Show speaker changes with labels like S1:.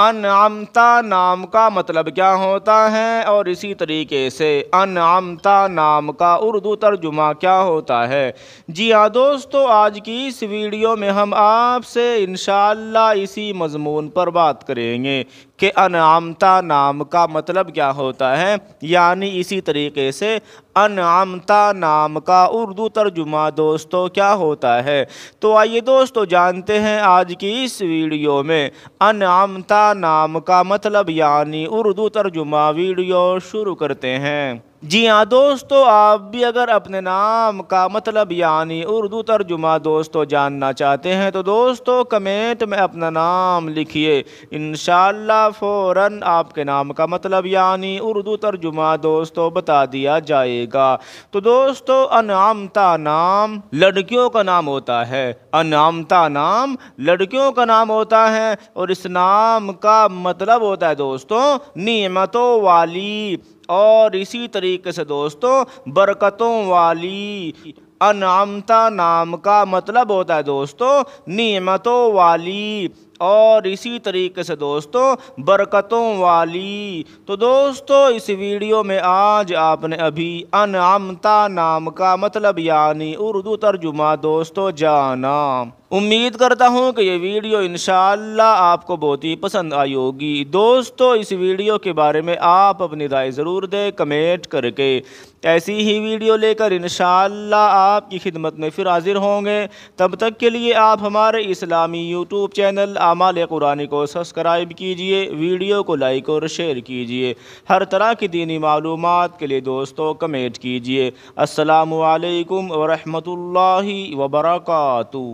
S1: अनामता नाम का मतलब क्या होता है और इसी तरीके से अनामता नाम का उर्दू तर्जुमा क्या होता है जी हाँ दोस्तों आज की इस वीडियो में हम आपसे इन इसी मजमून पर बात करेंगे कि अनामता नाम का मतलब क्या होता है यानी इसी तरीके से अनामता नाम का उर्दू तर्जुमा दोस्तों क्या होता है तो आइए दोस्तों जानते हैं आज की इस वीडियो में अनामता नाम का मतलब यानी उर्दू तर्जुमा वीडियो शुरू करते हैं जी हाँ दोस्तों आप भी अगर अपने नाम का मतलब यानी उर्दू तर्जुमा दोस्तों जानना चाहते हैं तो दोस्तों कमेंट में अपना नाम लिखिए इन फौरन आपके नाम का मतलब यानी उर्दू तर्जुमा दोस्तों बता दिया जाएगा तो दोस्तों अनामता नाम लड़कियों का नाम होता है अनामता नाम लड़कियों का नाम होता है और इस नाम का मतलब होता है दोस्तों नियमतों वाली और इसी तरीके से दोस्तों बरकतों वाली अनामता नाम का मतलब होता है दोस्तों नियमतों वाली और इसी तरीके से दोस्तों बरकतों वाली तो दोस्तों इस वीडियो में आज आपने अभी अनामता नाम का मतलब यानी उर्दू तर्जुमा दोस्तों जाना उम्मीद करता हूं कि ये वीडियो इन आपको बहुत ही पसंद आई होगी दोस्तों इस वीडियो के बारे में आप अपनी राय ज़रूर दें कमेंट करके ऐसी ही वीडियो लेकर इन आपकी खिदमत में फिर हाजिर होंगे तब तक के लिए आप हमारे इस्लामी यूट्यूब चैनल आमाल कुरानी को सब्सक्राइब कीजिए वीडियो को लाइक और शेयर कीजिए हर तरह की दीनी मालूम के लिए दोस्तों कमेंट कीजिए असलकम वरहमल वबरकू